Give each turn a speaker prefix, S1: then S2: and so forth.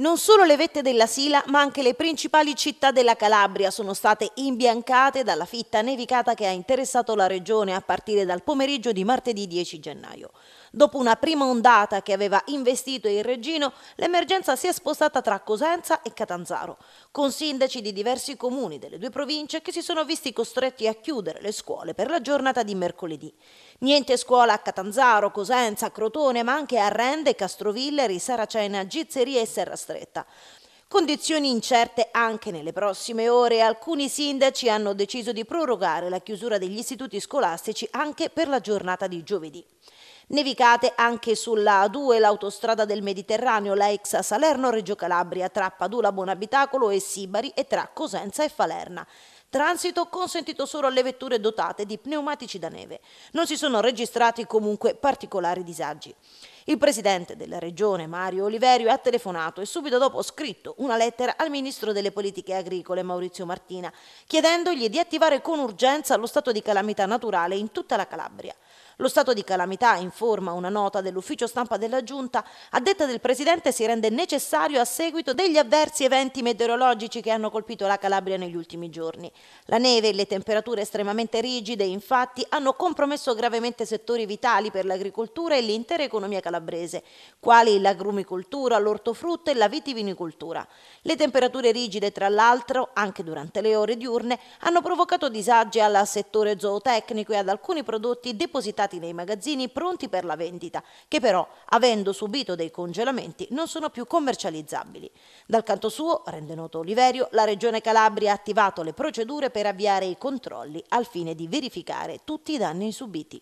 S1: Non solo le vette della Sila, ma anche le principali città della Calabria sono state imbiancate dalla fitta nevicata che ha interessato la regione a partire dal pomeriggio di martedì 10 gennaio. Dopo una prima ondata che aveva investito il Regino, l'emergenza si è spostata tra Cosenza e Catanzaro, con sindaci di diversi comuni delle due province che si sono visti costretti a chiudere le scuole per la giornata di mercoledì. Niente scuola a Catanzaro, Cosenza, Crotone, ma anche a Rende, Castrovillari, Saracena, Gizzeria e Serrastrada stretta. Condizioni incerte anche nelle prossime ore, alcuni sindaci hanno deciso di prorogare la chiusura degli istituti scolastici anche per la giornata di giovedì. Nevicate anche sulla A2, l'autostrada del Mediterraneo, la ex Salerno-Reggio Calabria, tra Padula-Buonabitacolo e Sibari e tra Cosenza e Falerna. Transito consentito solo alle vetture dotate di pneumatici da neve. Non si sono registrati comunque particolari disagi. Il presidente della regione Mario Oliverio ha telefonato e subito dopo scritto una lettera al ministro delle politiche agricole Maurizio Martina chiedendogli di attivare con urgenza lo stato di calamità naturale in tutta la Calabria. Lo stato di calamità, informa una nota dell'ufficio stampa della Giunta, a detta del Presidente si rende necessario a seguito degli avversi eventi meteorologici che hanno colpito la Calabria negli ultimi giorni. La neve e le temperature estremamente rigide, infatti, hanno compromesso gravemente settori vitali per l'agricoltura e l'intera economia calabrese calabrese, quali l'agrumicoltura, l'ortofrutta e la vitivinicoltura. Le temperature rigide, tra l'altro, anche durante le ore diurne, hanno provocato disagi al settore zootecnico e ad alcuni prodotti depositati nei magazzini pronti per la vendita, che però, avendo subito dei congelamenti, non sono più commercializzabili. Dal canto suo, rende noto Oliverio, la Regione Calabria ha attivato le procedure per avviare i controlli al fine di verificare tutti i danni subiti.